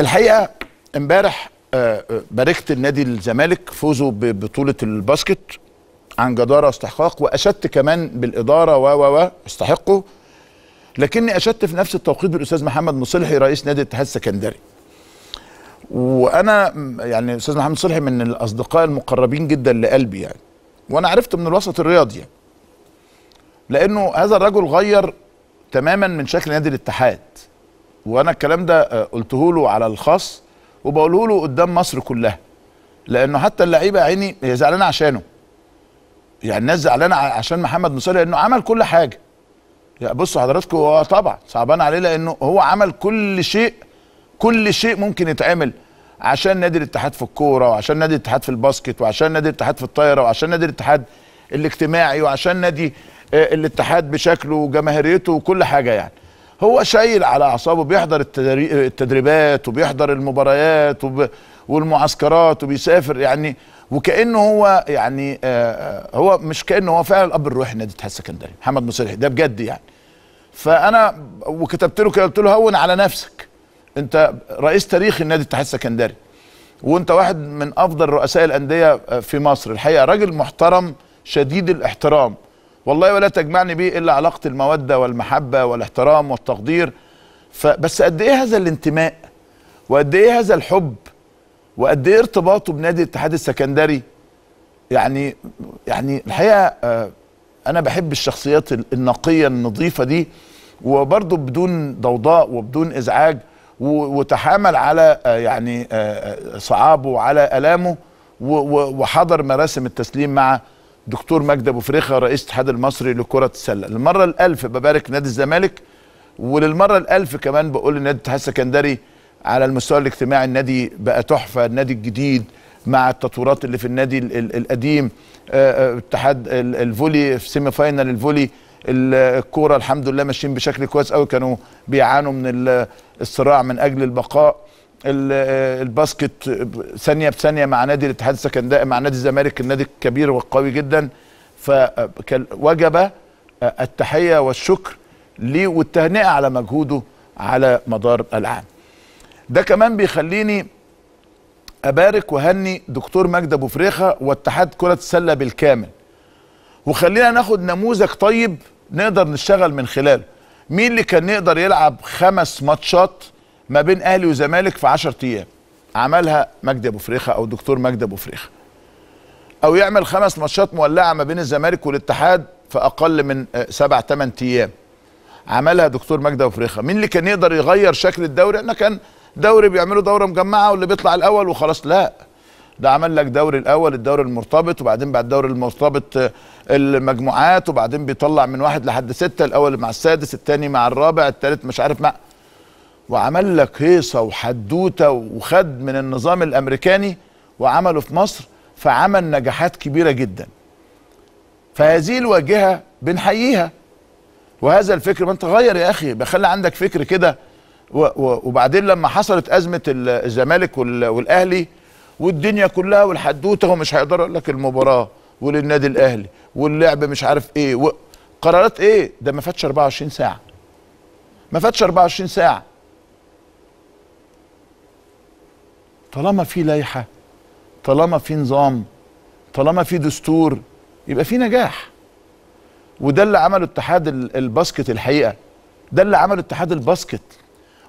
الحقيقه امبارح آه، آه، باركت النادي الزمالك فوزه ببطوله الباسكت عن جدارة استحقاق وأشدت كمان بالإدارة و و و استحقوا لكني أشدت في نفس التوقيت بالأستاذ محمد مصلحي رئيس نادي الاتحاد السكندري وأنا يعني الأستاذ محمد مصلحي من الأصدقاء المقربين جدا لقلبي يعني وأنا عرفت من الوسط الرياضي يعني لأنه هذا الرجل غير تماما من شكل نادي الاتحاد وانا الكلام ده آه، قلته له على الخاص وبقوله له قدام مصر كلها لانه حتى اللعيبه عيني هي زعلانه عشانه يعني الناس زعلانه عشان محمد مصطفى لانه عمل كل حاجه يعني بصوا حضراتكم هو طبعا صعبان عليه لانه هو عمل كل شيء كل شيء ممكن يتعمل عشان نادي الاتحاد في الكوره وعشان نادي الاتحاد في الباسكت وعشان نادي الاتحاد في الطايره وعشان نادي الاتحاد الاجتماعي وعشان نادي آه، الاتحاد بشكله وجماهيريته وكل حاجه يعني هو شايل على اعصابه بيحضر التدريبات وبيحضر المباريات وب... والمعسكرات وبيسافر يعني وكانه هو يعني آه, آه، هو مش كانه هو فعلا الاب الروحي لنادي الاتحاد السكندري محمد مصلح ده بجد يعني فانا وكتبت له كده قلت له هون على نفسك انت رئيس تاريخي لنادي الاتحاد السكندري وانت واحد من افضل رؤساء الانديه في مصر الحقيقه راجل محترم شديد الاحترام والله ولا تجمعني به الا علاقه الموده والمحبه والاحترام والتقدير فبس قد ايه هذا الانتماء وقد ايه هذا الحب وقد ايه ارتباطه بنادي الاتحاد السكندري يعني يعني الحقيقه آه، انا بحب الشخصيات النقيه النظيفه دي وبرضه بدون ضوضاء وبدون ازعاج وتحامل على آه، يعني آه، صعابه وعلى الامه وحضر مراسم التسليم مع دكتور مجدي ابو فريخه رئيس الاتحاد المصري لكره السله للمره الالف ببارك نادي الزمالك وللمره الالف كمان بقول لنادي الاتحاد السكندري على المستوى الاجتماعي النادي بقى تحفه النادي الجديد مع التطورات اللي في النادي القديم آه، آه، اتحاد الفولي في سيمي فاينل الفولي الكوره الحمد لله ماشيين بشكل كويس قوي كانوا بيعانوا من الصراع من اجل البقاء الباسكت ثانيه بثانيه مع نادي الاتحاد السكندري مع نادي الزمالك النادي الكبير والقوي جدا فوجب آه، التحيه والشكر ليه والتهنئه على مجهوده على مدار العام. ده كمان بيخليني ابارك وهني دكتور مجدي ابو فريخه واتحاد كره السله بالكامل. وخلينا ناخد نموذج طيب نقدر نشتغل من خلاله. مين اللي كان يقدر يلعب خمس ماتشات ما بين اهلي وزمالك في 10 ايام عملها مجدي ابو فريخه او دكتور مجدي ابو فريخه او يعمل خمس ماتشات مولعه ما بين الزمالك والاتحاد في اقل من آه، سبع ثمان ايام عملها دكتور مجدي ابو فريخه مين اللي كان يقدر يغير شكل الدوري انا كان دوري بيعملوا دوره مجمعه واللي بيطلع الاول وخلاص لا ده عمل لك دوري الاول الدوري المرتبط وبعدين بعد الدوري المرتبط آه، المجموعات وبعدين بيطلع من واحد لحد سته الاول مع السادس الثاني مع الرابع الثالث مش عارف مع وعمل لك هيصه وحدوته وخد من النظام الامريكاني وعمله في مصر فعمل نجاحات كبيره جدا. فهذه الواجهه بنحييها وهذا الفكر ما انت غير يا اخي بخلي عندك فكر كده وبعدين لما حصلت ازمه الزمالك والاهلي والدنيا كلها والحدوته ومش هيقدر لك المباراه وللنادي الاهلي واللعب مش عارف ايه قرارات ايه ده ما فاتش 24 ساعه ما فاتش 24 ساعه طالما في لائحه طالما في نظام طالما في دستور يبقى في نجاح وده اللي عمله اتحاد الباسكت الحقيقه ده اللي عمله اتحاد الباسكت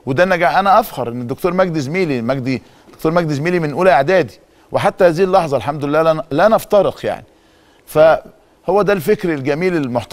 وده النجاح انا افخر ان الدكتور مجدي زميلي مجدي دكتور مجدي زميلي من اولى اعدادي وحتى هذه اللحظه الحمد لله لا نفترق يعني فهو ده الفكر الجميل المحترم